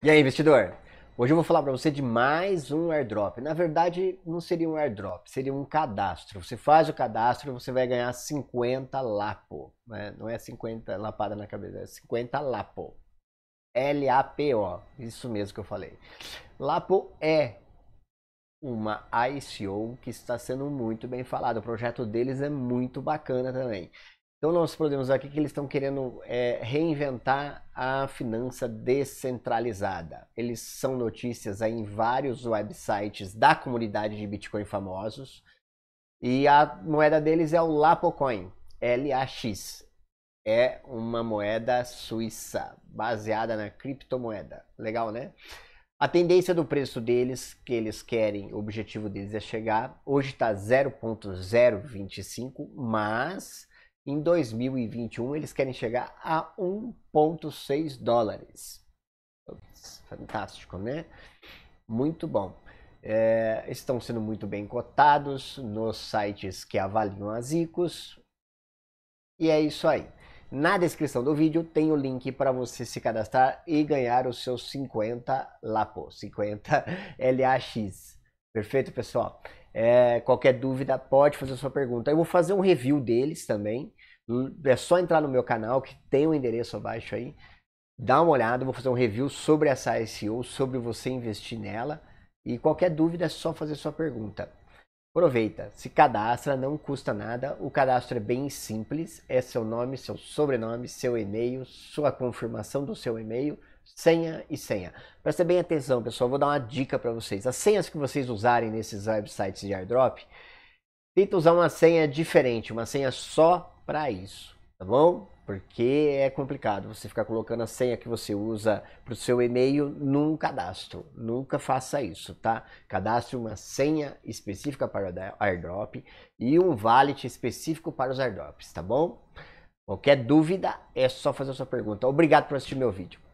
E aí, investidor? Hoje eu vou falar para você de mais um airdrop. Na verdade, não seria um airdrop, seria um cadastro. Você faz o cadastro, você vai ganhar 50 lapo. Né? Não é 50 lapada na cabeça, é 50 lapo. L-A-P-O. Isso mesmo que eu falei. Lapo é uma ICO que está sendo muito bem falada. O projeto deles é muito bacana também. Então nós podemos aqui é que eles estão querendo é, reinventar a finança descentralizada. Eles são notícias em vários websites da comunidade de Bitcoin famosos. E a moeda deles é o Lapocoin, LAX. É uma moeda suíça, baseada na criptomoeda. Legal, né? A tendência do preço deles, que eles querem, o objetivo deles é chegar. Hoje está 0.025, mas em 2021, eles querem chegar a 1,6 dólares. Fantástico, né? Muito bom. É, estão sendo muito bem cotados nos sites que avaliam as ICOs. E é isso aí. Na descrição do vídeo tem o link para você se cadastrar e ganhar os seus 50 LAPO, 50 LAX. Perfeito, pessoal? É, qualquer dúvida, pode fazer a sua pergunta. Eu vou fazer um review deles também. Hum, é só entrar no meu canal, que tem o um endereço abaixo aí. Dá uma olhada, vou fazer um review sobre essa SEO, sobre você investir nela. E qualquer dúvida é só fazer sua pergunta. Aproveita, se cadastra, não custa nada. O cadastro é bem simples: é seu nome, seu sobrenome, seu e-mail, sua confirmação do seu e-mail, senha e senha. Presta bem atenção, pessoal, vou dar uma dica para vocês. As senhas que vocês usarem nesses websites de airdrop, tenta usar uma senha diferente, uma senha só para isso, tá bom? Porque é complicado você ficar colocando a senha que você usa para o seu e-mail num cadastro. Nunca faça isso, tá? Cadastre uma senha específica para o airdrop e um wallet específico para os airdrops, tá bom? Qualquer dúvida é só fazer a sua pergunta. Obrigado por assistir meu vídeo.